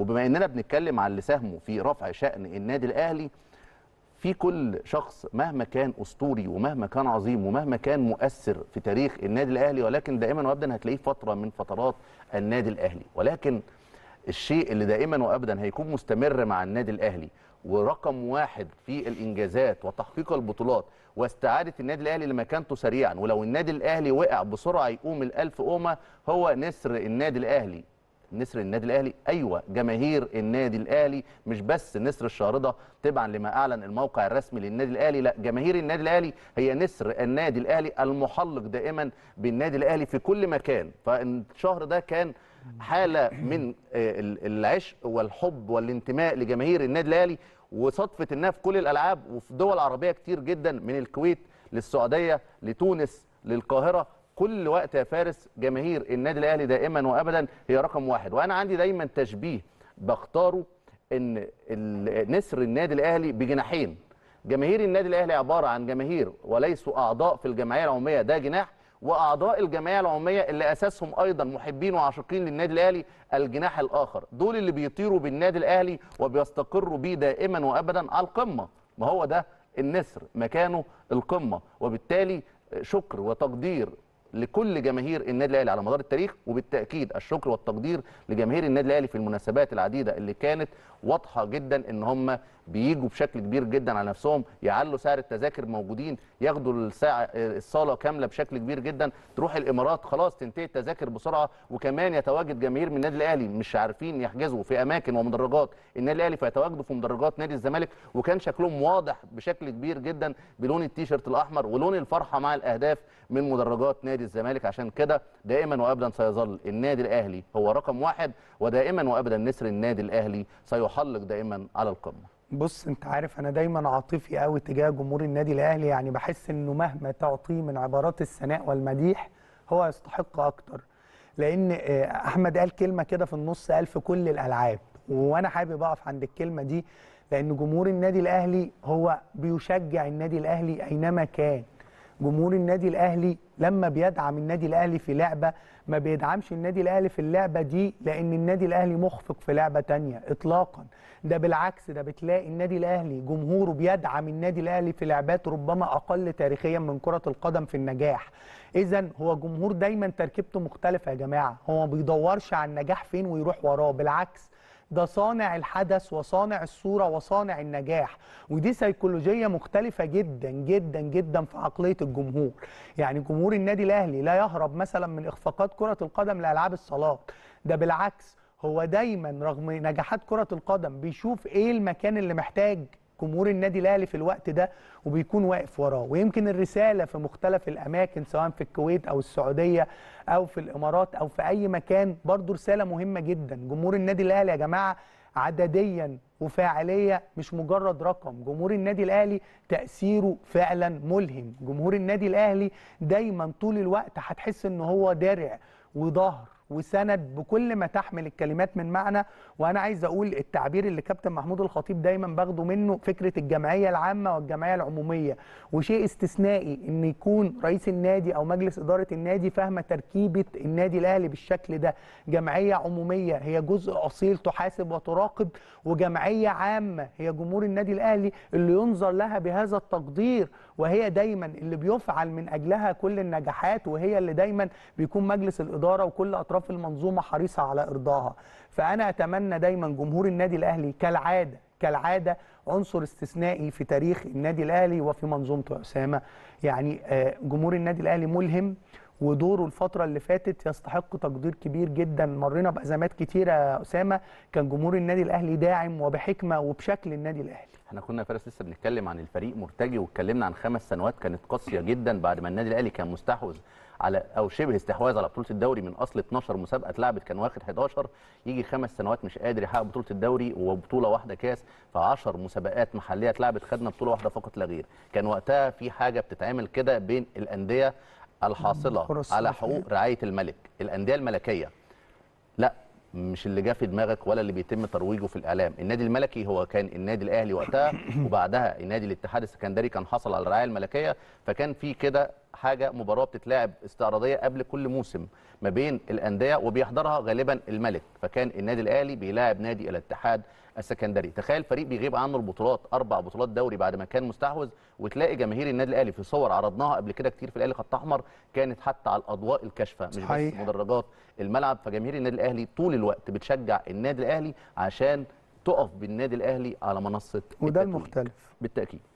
وبما اننا بنتكلم على اللي ساهموا في رفع شأن النادي الاهلي في كل شخص مهما كان اسطوري ومهما كان عظيم ومهما كان مؤثر في تاريخ النادي الاهلي ولكن دائما وابدا هتلاقيه فتره من فترات النادي الاهلي ولكن الشيء اللي دائما وابدا هيكون مستمر مع النادي الاهلي ورقم واحد في الانجازات وتحقيق البطولات واستعاده النادي الاهلي لمكانته سريعا ولو النادي الاهلي وقع بسرعه يقوم الالف قومه هو نسر النادي الاهلي نسر النادي الاهلي ايوه جماهير النادي الاهلي مش بس نسر الشارده تبعا لما اعلن الموقع الرسمي للنادي الاهلي لا جماهير النادي الاهلي هي نسر النادي الاهلي المحلق دائما بالنادي الاهلي في كل مكان فالشهر ده كان حاله من آه، العشق والحب والانتماء لجماهير النادي الاهلي وصدفه انها في كل الالعاب وفي دول عربيه كتير جدا من الكويت للسعوديه لتونس للقاهره كل وقت يا فارس جماهير النادي الاهلي دائما وابدا هي رقم واحد وانا عندي دايما تشبيه بختاره ان نسر النادي الاهلي بجناحين جماهير النادي الاهلي عباره عن جماهير وليسوا اعضاء في الجمعيه العموميه ده جناح واعضاء الجمعيه العموميه اللي اساسهم ايضا محبين وعاشقين للنادي الاهلي الجناح الاخر دول اللي بيطيروا بالنادي الاهلي وبيستقروا بيه دائما وابدا على القمه ما هو ده النسر مكانه القمه وبالتالي شكر وتقدير لكل جماهير النادي الاهلي على مدار التاريخ وبالتاكيد الشكر والتقدير لجماهير النادي الاهلي في المناسبات العديده اللي كانت واضحه جدا ان هم بيجوا بشكل كبير جدا على نفسهم يعلوا سعر التذاكر موجودين ياخدوا الساعه الصاله كامله بشكل كبير جدا تروح الامارات خلاص تنتهي التذاكر بسرعه وكمان يتواجد جماهير من النادي الاهلي مش عارفين يحجزوا في اماكن ومدرجات النادي الاهلي فيتواجدوا في مدرجات نادي الزمالك وكان شكلهم واضح بشكل كبير جدا بلون التيشيرت الاحمر ولون الفرحه مع الاهداف من مدرجات نادي نادي الزمالك عشان كده دائما وابدا سيظل النادي الاهلي هو رقم واحد ودائما وابدا نسر النادي الاهلي سيحلق دائما على القمه بص انت عارف انا دايما عاطفي قوي تجاه جمهور النادي الاهلي يعني بحس انه مهما تعطيه من عبارات الثناء والمديح هو يستحق اكتر لان آه، احمد قال كلمه كده في النص قال في كل الالعاب وانا حابب اقف عند الكلمه دي لان جمهور النادي الاهلي هو بيشجع النادي الاهلي اينما كان جمهور النادي الاهلي لما بيدعم النادي الاهلي في لعبه ما بيدعمش النادي الاهلي في اللعبه دي لان النادي الاهلي مخفق في لعبه تانية اطلاقا ده بالعكس ده بتلاقي النادي الاهلي جمهوره بيدعم النادي الاهلي في لعبات ربما اقل تاريخيا من كره القدم في النجاح اذا هو جمهور دايما تركيبته مختلفه يا جماعه هو ما بيدورش على النجاح فين ويروح وراه بالعكس ده صانع الحدث وصانع الصوره وصانع النجاح ودي سيكولوجيه مختلفه جدا جدا جدا في عقليه الجمهور يعني جمهور النادي الاهلي لا يهرب مثلا من اخفاقات كره القدم لالعاب الصالات ده بالعكس هو دايما رغم نجاحات كره القدم بيشوف ايه المكان اللي محتاج جمهور النادي الاهلي في الوقت ده وبيكون واقف وراه ويمكن الرساله في مختلف الاماكن سواء في الكويت او السعوديه او في الامارات او في اي مكان برضو رساله مهمه جدا جمهور النادي الاهلي يا جماعه عدديا وفاعليه مش مجرد رقم جمهور النادي الاهلي تاثيره فعلا ملهم جمهور النادي الاهلي دايما طول الوقت هتحس ان هو درع وظهر وسند بكل ما تحمل الكلمات من معنى وانا عايز اقول التعبير اللي كابتن محمود الخطيب دايما باخده منه فكره الجمعيه العامه والجمعيه العموميه وشيء استثنائي ان يكون رئيس النادي او مجلس اداره النادي فاهمه تركيبه النادي الاهلي بالشكل ده جمعيه عموميه هي جزء اصيل تحاسب وتراقب وجمعيه عامه هي جمهور النادي الاهلي اللي ينظر لها بهذا التقدير وهي دايما اللي بيفعل من اجلها كل النجاحات وهي اللي دايما بيكون مجلس الاداره وكل اطراف اطراف المنظومه حريصه على ارضاها فانا اتمنى دايما جمهور النادي الاهلي كالعاده كالعاده عنصر استثنائي في تاريخ النادي الاهلي وفي منظومته اسامه يعني آه، جمهور النادي الاهلي ملهم ودوره الفتره اللي فاتت يستحق تقدير كبير جدا مرينا بازمات كتيره يا اسامه كان جمهور النادي الاهلي داعم وبحكمه وبشكل النادي الاهلي احنا كنا فارس لسه بنتكلم عن الفريق مرتجي واتكلمنا عن خمس سنوات كانت قاسيه جدا بعد ما النادي الاهلي كان مستحوذ على او شبه استحواذ على بطوله الدوري من اصل 12 مسابقه اتلعبت كان واخد 11 يجي خمس سنوات مش قادر يحقق بطوله الدوري وبطوله واحده كاس ف 10 مسابقات محليه اتلعبت خدنا بطوله واحده فقط لا غير كان وقتها في حاجه بتتعمل كده بين الانديه الحاصله على حقوق رعايه الملك الانديه الملكيه لا مش اللي جه في دماغك ولا اللي بيتم ترويجه في الاعلام النادي الملكي هو كان النادي الاهلي وقتها وبعدها النادي الاتحاد السكندري كان حصل على الرعايه الملكيه فكان في كده حاجه مباراه بتتلعب استعراضيه قبل كل موسم ما بين الانديه وبيحضرها غالبا الملك فكان النادي الاهلي بيلاعب نادي الاتحاد السكندري تخيل فريق بيغيب عنه البطولات اربع بطولات دوري بعد ما كان مستحوذ وتلاقي جماهير النادي الاهلي في صور عرضناها قبل كده كتير في الاهلي خط احمر كانت حتى على الاضواء الكاشفه مش بس مدرجات الملعب فجماهير النادي الاهلي طول الوقت بتشجع النادي الاهلي عشان تقف بالنادي الاهلي على منصه وده المختلف بالتاكيد